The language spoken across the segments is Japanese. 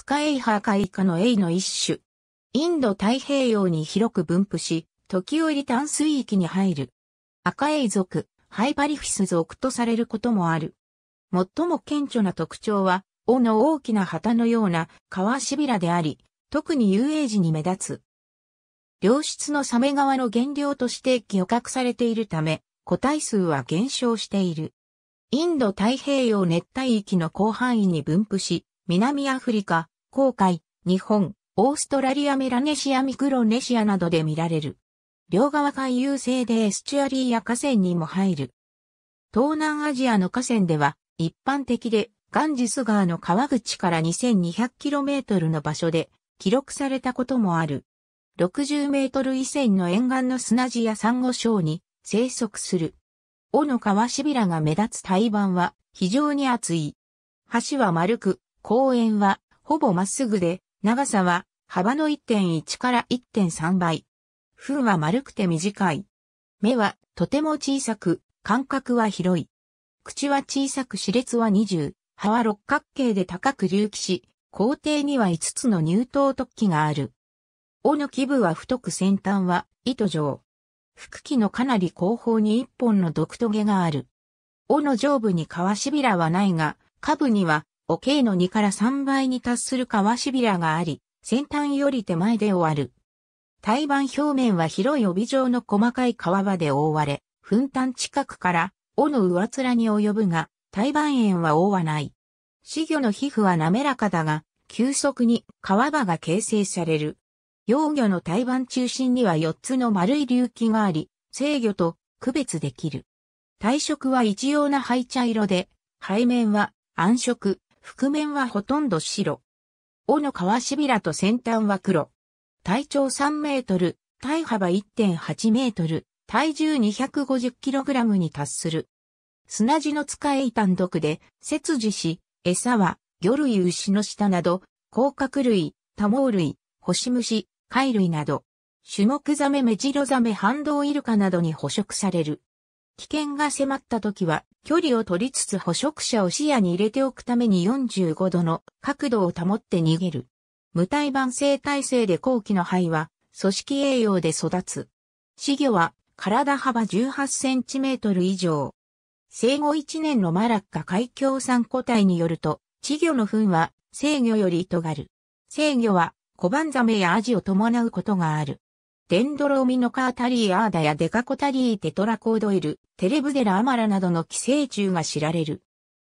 ツカエイハーカイカのエイの一種。インド太平洋に広く分布し、時折淡水域に入る。赤エイ族、ハイパリフィス族とされることもある。最も顕著な特徴は、尾の大きな旗のような川しびらであり、特に遊泳時に目立つ。良質のサメ側の原料として漁獲されているため、個体数は減少している。インド太平洋熱帯域の広範囲に分布し、南アフリカ、航海、日本、オーストラリアメラネシアミクロネシアなどで見られる。両側海遊性でエスチュアリーや河川にも入る。東南アジアの河川では一般的でガンジス川の川口から 2200km の場所で記録されたこともある。60メートル以前の沿岸の砂地や珊瑚礁に生息する。尾の川しびらが目立つ胎盤は非常に厚い。橋は丸く、公園はほぼまっすぐで、長さは幅の1.1から1.3倍。糞は丸くて短い。目はとても小さく、間隔は広い。口は小さく歯列は20、歯は六角形で高く隆起し、校庭には5つの乳頭突起がある。尾の基部は太く先端は糸状。腹器のかなり後方に1本の毒棘がある。尾の上部に皮しびらはないが、下部にはを計の2から3倍に達するビラがあり、先端より手前で終わる。胎盤表面は広い帯状の細かい革場で覆われ、噴炭近くから尾の上面に及ぶが、胎盤炎は覆わない。死魚の皮膚は滑らかだが、急速に革場が形成される。幼魚の胎盤中心には4つの丸い隆起があり、制魚と区別できる。体色は一様な灰茶色で、背面は暗色、覆面はほとんど白。尾の皮しびらと先端は黒。体長3メートル、体幅1.8メートル、体重2 5 0ラムに達する。砂地の使い単独で、切除し、餌は、魚類牛の下など、甲殻類、多毛類、星虫、貝類など、種目ザメメジロザメハンドウイルカなどに捕食される。危険が迫った時は、距離を取りつつ捕食者を視野に入れておくために45度の角度を保って逃げる。無体盤性体制で後期の肺は、組織栄養で育つ。死魚は、体幅18センチメートル以上。生後1年のマラッカ海峡産個体によると、稚魚の糞は、生魚より尖る。生魚は、小判ザメやアジを伴うことがある。デンドロミノカータリーアーダやデカコタリーテトラコードイル、テレブデラアマラなどの寄生虫が知られる。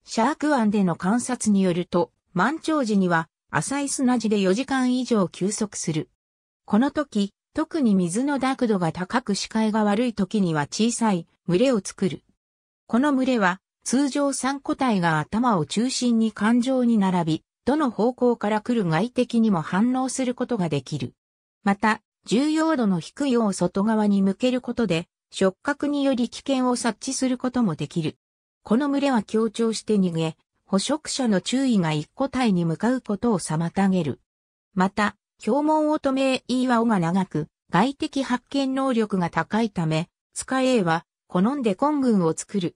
シャーク湾での観察によると、満潮時には浅い砂地で4時間以上休息する。この時、特に水の濁度が高く視界が悪い時には小さい群れを作る。この群れは通常3個体が頭を中心に環状に並び、どの方向から来る外敵にも反応することができる。また、重要度の低いを外側に向けることで、触覚により危険を察知することもできる。この群れは強調して逃げ、捕食者の注意が一個体に向かうことを妨げる。また、表門止め、E は尾が長く、外的発見能力が高いため、使えは好んで根群を作る。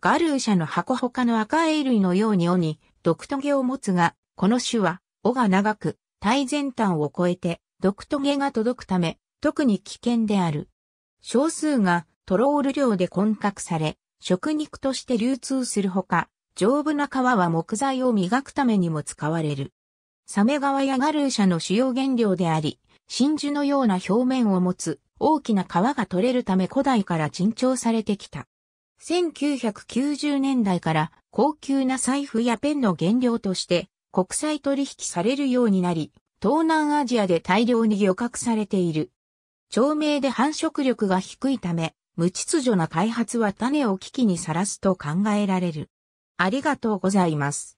ガルーシャの箱他の赤エイ類のように尾に独トゲを持つが、この種は尾が長く、体前端を越えて毒トゲが届くため、特に危険である。少数がトロール量で混獲され、食肉として流通するほか、丈夫な皮は木材を磨くためにも使われる。サメ川やガルーシャの主要原料であり、真珠のような表面を持つ大きな皮が取れるため古代から珍重されてきた。1990年代から高級な財布やペンの原料として国際取引されるようになり、東南アジアで大量に漁獲されている。長命で繁殖力が低いため、無秩序な開発は種を危機にさらすと考えられる。ありがとうございます。